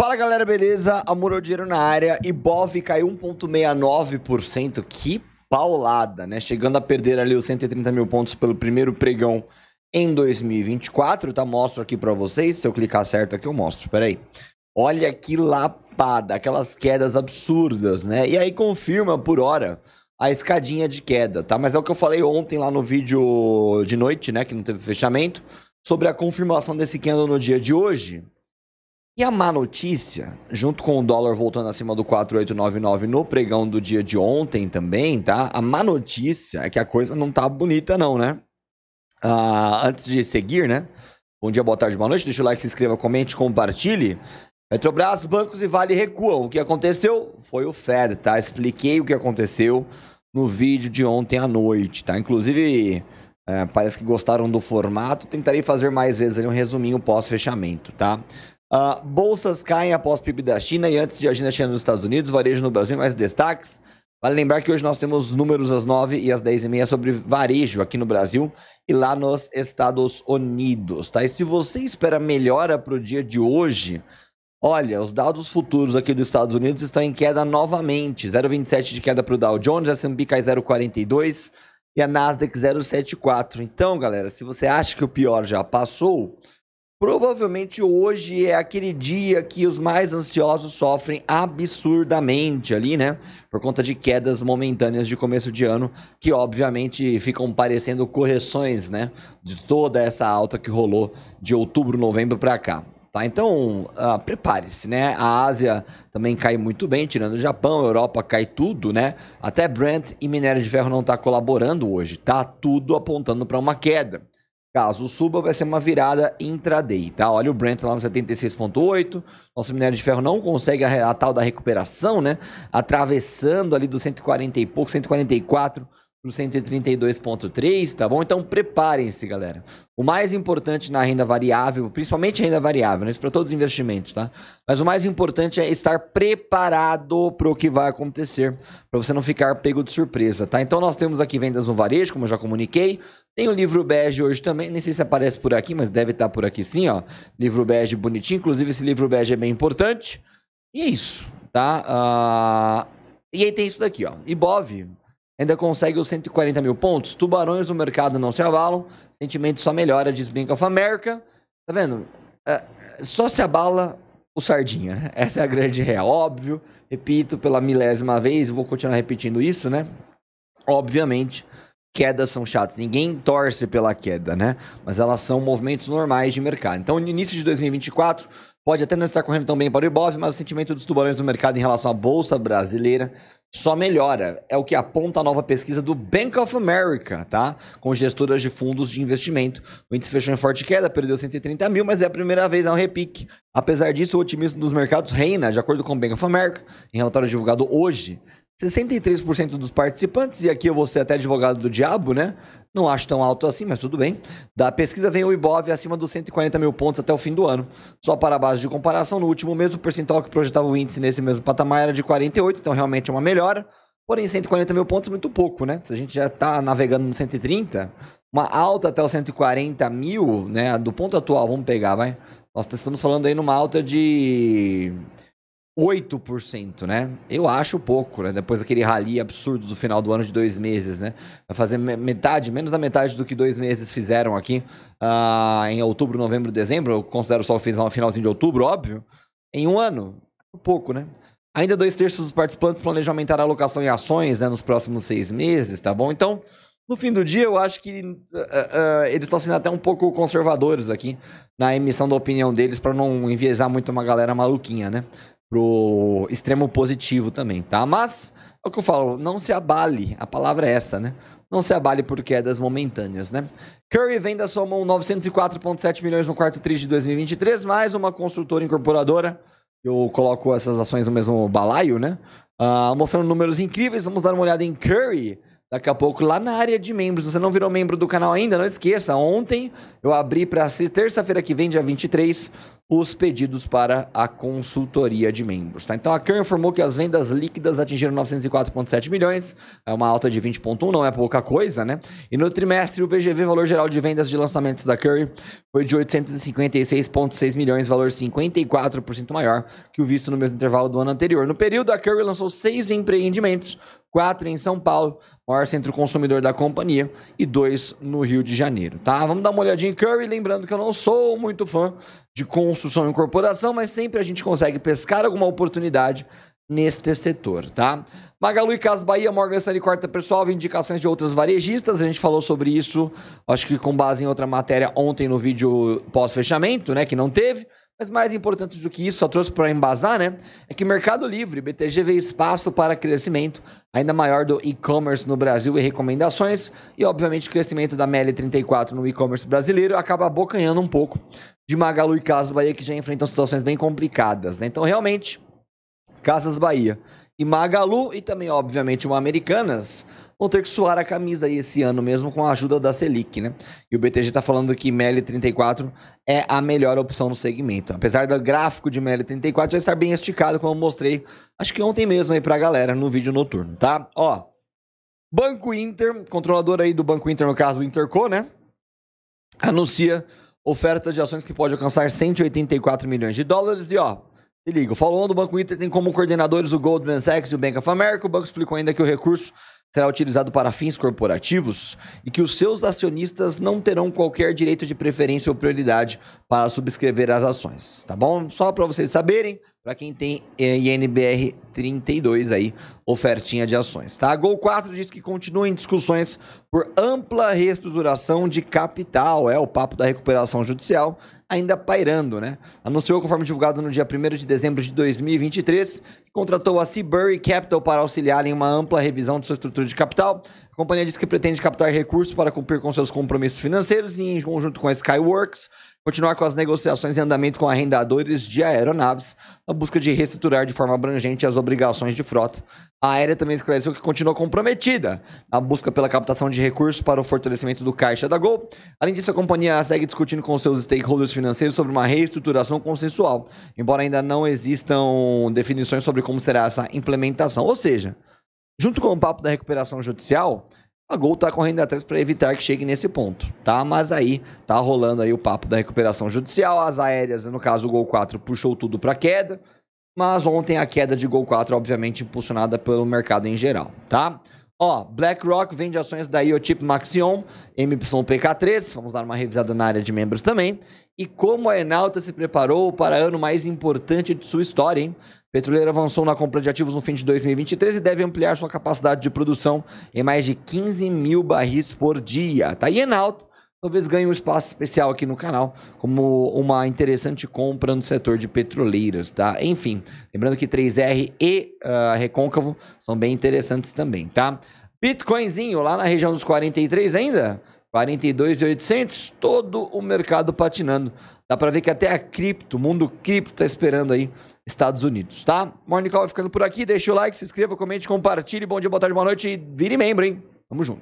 Fala galera, beleza? Amor ao dinheiro na área. Ibov caiu 1,69%. Que paulada, né? Chegando a perder ali os 130 mil pontos pelo primeiro pregão em 2024, tá? Mostro aqui para vocês. Se eu clicar certo aqui, eu mostro. Peraí. Olha que lapada, aquelas quedas absurdas, né? E aí confirma por hora a escadinha de queda, tá? Mas é o que eu falei ontem lá no vídeo de noite, né? Que não teve fechamento. Sobre a confirmação desse candle no dia de hoje, e a má notícia, junto com o dólar voltando acima do 4899 no pregão do dia de ontem também, tá? A má notícia é que a coisa não tá bonita não, né? Ah, antes de seguir, né? Bom dia, boa tarde, boa noite. Deixa o like, se inscreva, comente, compartilhe. Petrobras, bancos e Vale recuam. O que aconteceu foi o Fed, tá? Expliquei o que aconteceu no vídeo de ontem à noite, tá? Inclusive, é, parece que gostaram do formato. Tentarei fazer mais vezes ali um resuminho pós-fechamento, tá? Uh, bolsas caem após PIB da China e antes de agenda China nos Estados Unidos, varejo no Brasil, mais destaques. Vale lembrar que hoje nós temos números às 9 e às 10 e meia sobre varejo aqui no Brasil e lá nos Estados Unidos, tá? E se você espera melhora para o dia de hoje, olha, os dados futuros aqui dos Estados Unidos estão em queda novamente. 0,27 de queda para o Dow Jones, S&P cai 0,42 e a Nasdaq 0,74. Então, galera, se você acha que o pior já passou, Provavelmente hoje é aquele dia que os mais ansiosos sofrem absurdamente ali, né? Por conta de quedas momentâneas de começo de ano, que obviamente ficam parecendo correções, né? De toda essa alta que rolou de outubro, novembro para cá. Tá, então, uh, prepare-se, né? A Ásia também cai muito bem, tirando o Japão, a Europa cai tudo, né? Até Brent e minério de ferro não está colaborando hoje, tá tudo apontando para uma queda. Caso suba, vai ser uma virada intraday, tá? Olha o Brent lá no 76.8. Nosso minério de ferro não consegue a, a, tal da recuperação, né? Atravessando ali do 140 e pouco, 144 no 132.3, tá bom? Então preparem-se, galera. O mais importante na renda variável, principalmente renda variável, né? isso para todos os investimentos, tá? Mas o mais importante é estar preparado para o que vai acontecer, para você não ficar pego de surpresa, tá? Então nós temos aqui vendas no varejo, como eu já comuniquei. Tem o livro bege hoje também, nem sei se aparece por aqui, mas deve estar tá por aqui sim, ó. Livro bege bonitinho, inclusive esse livro bege é bem importante. E é isso, tá? Uh... E aí tem isso daqui, ó. Ibov, ainda consegue os 140 mil pontos. Tubarões no mercado não se abalam, sentimento só melhora, diz Bank of America. Tá vendo? É, só se abala o Sardinha, né? Essa é a grande real. Óbvio, repito pela milésima vez, vou continuar repetindo isso, né? Obviamente, quedas são chatas. Ninguém torce pela queda, né? Mas elas são movimentos normais de mercado. Então, no início de 2024, pode até não estar correndo tão bem para o Ibov, mas o sentimento dos tubarões no mercado em relação à Bolsa Brasileira só melhora. É o que aponta a nova pesquisa do Bank of America, tá? Com gestoras de fundos de investimento. O índice fechou em forte queda, perdeu 130 mil, mas é a primeira vez, é um repique. Apesar disso, o otimismo dos mercados reina, de acordo com o Bank of America, em relatório divulgado hoje. 63% dos participantes, e aqui eu vou ser até advogado do diabo, né? Não acho tão alto assim, mas tudo bem. Da pesquisa vem o Ibov acima dos 140 mil pontos até o fim do ano. Só para a base de comparação, no último mês o percentual que projetava o índice nesse mesmo patamar era de 48, então realmente é uma melhora. Porém, 140 mil pontos é muito pouco, né? Se a gente já está navegando no 130, uma alta até os 140 mil, né? Do ponto atual, vamos pegar, vai. Nós estamos falando aí numa alta de 8%, né? Eu acho pouco, né? Depois daquele rally absurdo do final do ano de dois meses, né? Vai fazer metade, menos da metade do que dois meses fizeram aqui uh, em outubro, novembro, dezembro. Eu considero só o final, finalzinho de outubro, óbvio. Em um ano, pouco, né? Ainda dois terços dos participantes planejam aumentar a alocação em ações né, nos próximos seis meses, tá bom? Então, no fim do dia, eu acho que uh, uh, eles estão sendo até um pouco conservadores aqui na emissão da opinião deles para não enviesar muito uma galera maluquinha, né? pro extremo positivo também, tá? Mas é o que eu falo, não se abale, a palavra é essa, né? Não se abale por quedas momentâneas, né? Curry venda somou 904,7 milhões no quarto tri de 2023, mais uma construtora incorporadora. Eu coloco essas ações no mesmo balaio, né? Uh, mostrando números incríveis, vamos dar uma olhada em Curry daqui a pouco lá na área de membros. Você não virou membro do canal ainda? Não esqueça, ontem eu abri para terça-feira que vem, dia 23, os pedidos para a consultoria de membros. Tá? Então a Curry informou que as vendas líquidas atingiram 904,7 milhões, é uma alta de 20,1, não é pouca coisa, né? E no trimestre, o VGV, valor geral de vendas de lançamentos da Curry, foi de 856,6 milhões, valor 54% maior que o visto no mesmo intervalo do ano anterior. No período, a Curry lançou seis empreendimentos, quatro em São Paulo, maior centro consumidor da companhia, e dois no Rio de Janeiro. Tá? Vamos dar uma olhadinha Curry. Lembrando que eu não sou muito fã de construção e incorporação, mas sempre a gente consegue pescar alguma oportunidade neste setor, tá? Magalu e Casa Bahia, Morgan Stanley corta pessoal, indicações de outras varejistas, a gente falou sobre isso, acho que com base em outra matéria ontem no vídeo pós-fechamento, né, que não teve. Mas mais importante do que isso, só trouxe para embasar, né? É que Mercado Livre, BTG vê espaço para crescimento ainda maior do e-commerce no Brasil e recomendações. E, obviamente, o crescimento da ML34 no e-commerce brasileiro acaba abocanhando um pouco de Magalu e Casas Bahia, que já enfrentam situações bem complicadas, né? Então, realmente, Casas Bahia e Magalu e também, obviamente, o Americanas vão ter que suar a camisa aí esse ano mesmo com a ajuda da Selic, né? E o BTG tá falando que MEL 34 é a melhor opção no segmento. Apesar do gráfico de MEL 34 já estar bem esticado, como eu mostrei, acho que ontem mesmo aí pra galera no vídeo noturno, tá? Ó, Banco Inter, controlador aí do Banco Inter, no caso do Interco, né? Anuncia oferta de ações que pode alcançar 184 milhões de dólares e ó, se liga, o do Banco Inter tem como coordenadores o Goldman Sachs e o Bank of America. O banco explicou ainda que o recurso será utilizado para fins corporativos e que os seus acionistas não terão qualquer direito de preferência ou prioridade para subscrever as ações, tá bom? Só para vocês saberem, para quem tem é, INBR 32 aí, ofertinha de ações, tá? Gol 4 diz que continua em discussões por ampla reestruturação de capital, é o papo da recuperação judicial, ainda pairando, né? Anunciou, conforme divulgado no dia 1 de dezembro de 2023, que contratou a Seabury Capital para auxiliar em uma ampla revisão de sua estrutura de capital. A companhia diz que pretende captar recursos para cumprir com seus compromissos financeiros e, em conjunto com a Skyworks, continuar com as negociações em andamento com arrendadores de aeronaves, na busca de reestruturar de forma abrangente as obrigações de frota. A Aérea também esclareceu que continua comprometida na busca pela captação de recursos para o fortalecimento do caixa da Gol. Além disso, a companhia segue discutindo com seus stakeholders financeiros sobre uma reestruturação consensual, embora ainda não existam definições sobre como será essa implementação. Ou seja, junto com o papo da recuperação judicial, a Gol está correndo atrás para evitar que chegue nesse ponto, tá? Mas aí tá rolando aí o papo da recuperação judicial, as aéreas, no caso o Gol 4 puxou tudo para queda, mas ontem a queda de Gol 4 obviamente impulsionada pelo mercado em geral, tá? Ó, BlackRock vende ações da IoTip Maxion, MYPK3, vamos dar uma revisada na área de membros também. E como a Enalta se preparou para o ano mais importante de sua história, hein? Petroleira avançou na compra de ativos no fim de 2023 e deve ampliar sua capacidade de produção em mais de 15 mil barris por dia. Tá aí em talvez ganhe um espaço especial aqui no canal, como uma interessante compra no setor de petroleiras, tá? Enfim, lembrando que 3R e uh, Recôncavo são bem interessantes também, tá? Bitcoinzinho lá na região dos 43 ainda? 42,800, todo o mercado patinando. Dá para ver que até a cripto, o mundo cripto tá esperando aí Estados Unidos, tá? Morning Call ficando por aqui, deixa o like, se inscreva, comente, compartilhe, bom dia, boa tarde, boa noite e vire membro, hein? Tamo junto.